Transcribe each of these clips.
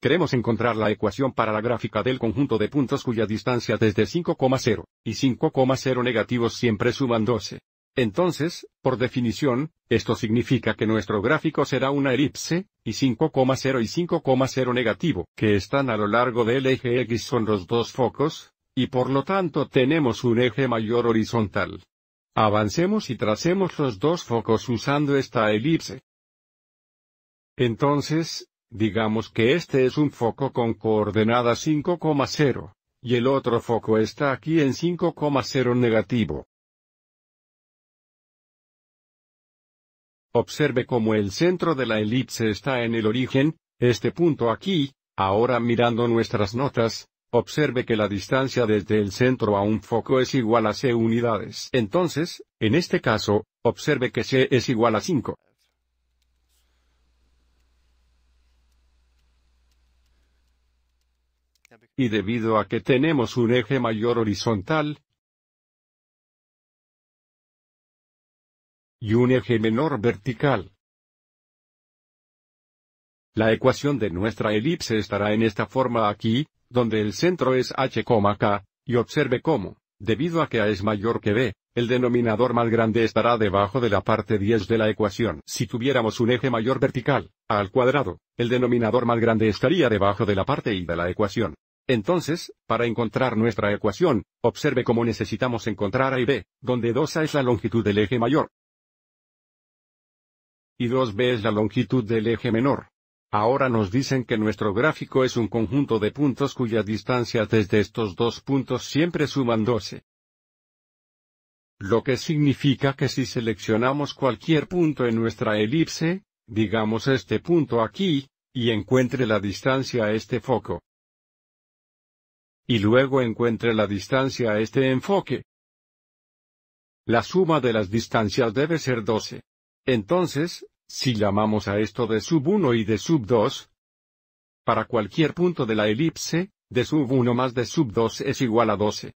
Queremos encontrar la ecuación para la gráfica del conjunto de puntos cuya distancia desde 5,0 y 5,0 negativos siempre suman 12. Entonces, por definición, esto significa que nuestro gráfico será una elipse, y 5,0 y 5,0 negativo, que están a lo largo del eje X son los dos focos, y por lo tanto tenemos un eje mayor horizontal. Avancemos y tracemos los dos focos usando esta elipse. Entonces, Digamos que este es un foco con coordenada 5,0, y el otro foco está aquí en 5,0 negativo. Observe cómo el centro de la elipse está en el origen, este punto aquí, ahora mirando nuestras notas, observe que la distancia desde el centro a un foco es igual a c unidades. Entonces, en este caso, observe que c es igual a 5. Y debido a que tenemos un eje mayor horizontal, y un eje menor vertical. La ecuación de nuestra elipse estará en esta forma aquí, donde el centro es h, k, y observe cómo, debido a que a es mayor que b, el denominador más grande estará debajo de la parte 10 de la ecuación. Si tuviéramos un eje mayor vertical, a al cuadrado, el denominador más grande estaría debajo de la parte y de la ecuación. Entonces, para encontrar nuestra ecuación, observe cómo necesitamos encontrar A y B, donde 2A es la longitud del eje mayor. Y 2B es la longitud del eje menor. Ahora nos dicen que nuestro gráfico es un conjunto de puntos cuyas distancias desde estos dos puntos siempre suman 12. Lo que significa que si seleccionamos cualquier punto en nuestra elipse, digamos este punto aquí, y encuentre la distancia a este foco. Y luego encuentre la distancia a este enfoque. La suma de las distancias debe ser 12. Entonces, si llamamos a esto de sub 1 y de sub 2, para cualquier punto de la elipse, de sub 1 más de sub 2 es igual a 12.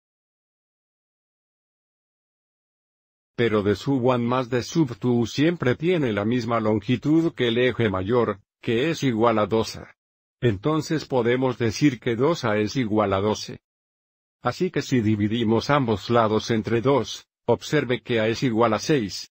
pero de sub 1 más de sub 2 siempre tiene la misma longitud que el eje mayor, que es igual a 2 a. Entonces podemos decir que 2 a es igual a 12. Así que si dividimos ambos lados entre 2, observe que a es igual a 6.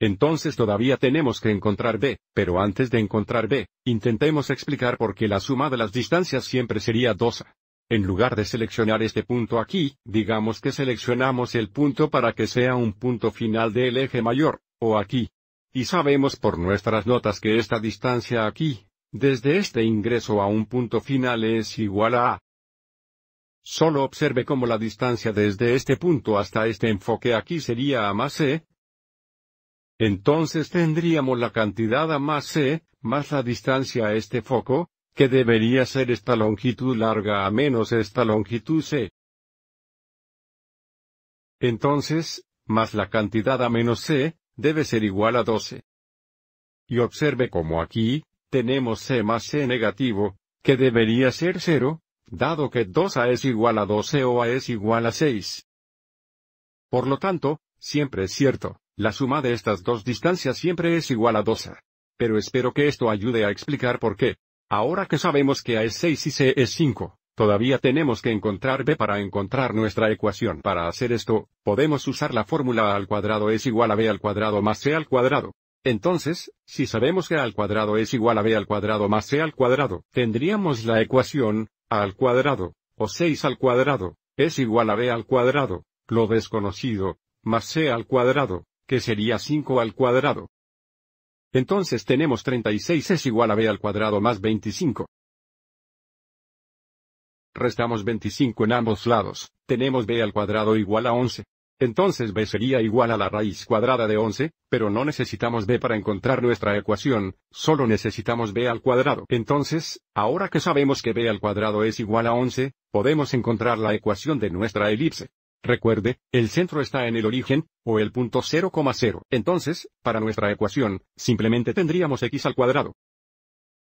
Entonces todavía tenemos que encontrar b, pero antes de encontrar b, intentemos explicar por qué la suma de las distancias siempre sería 2a. En lugar de seleccionar este punto aquí, digamos que seleccionamos el punto para que sea un punto final del eje mayor, o aquí. Y sabemos por nuestras notas que esta distancia aquí, desde este ingreso a un punto final es igual a A. Solo observe cómo la distancia desde este punto hasta este enfoque aquí sería A más C. E. Entonces tendríamos la cantidad A más C, e, más la distancia a este foco, que debería ser esta longitud larga a menos esta longitud c. Entonces, más la cantidad a menos c, debe ser igual a 12. Y observe como aquí, tenemos c más c negativo, que debería ser 0, dado que 2a es igual a 12 o a es igual a 6. Por lo tanto, siempre es cierto, la suma de estas dos distancias siempre es igual a 2a. Pero espero que esto ayude a explicar por qué. Ahora que sabemos que A es 6 y C es 5, todavía tenemos que encontrar B para encontrar nuestra ecuación. Para hacer esto, podemos usar la fórmula A al cuadrado es igual a B al cuadrado más C al cuadrado. Entonces, si sabemos que A al cuadrado es igual a B al cuadrado más C al cuadrado, tendríamos la ecuación, A al cuadrado, o 6 al cuadrado, es igual a B al cuadrado, lo desconocido, más C al cuadrado, que sería 5 al cuadrado. Entonces tenemos 36 es igual a b al cuadrado más 25. Restamos 25 en ambos lados, tenemos b al cuadrado igual a 11. Entonces b sería igual a la raíz cuadrada de 11, pero no necesitamos b para encontrar nuestra ecuación, solo necesitamos b al cuadrado. Entonces, ahora que sabemos que b al cuadrado es igual a 11, podemos encontrar la ecuación de nuestra elipse. Recuerde, el centro está en el origen, o el punto 0,0. Entonces, para nuestra ecuación, simplemente tendríamos x al cuadrado.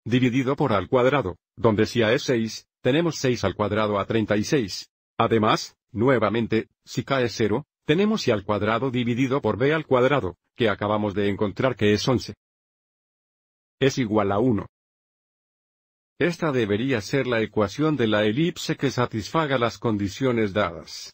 Dividido por al cuadrado, donde si a es 6, tenemos 6 al cuadrado a 36. Además, nuevamente, si k es 0, tenemos y al cuadrado dividido por b al cuadrado, que acabamos de encontrar que es 11. Es igual a 1. Esta debería ser la ecuación de la elipse que satisfaga las condiciones dadas.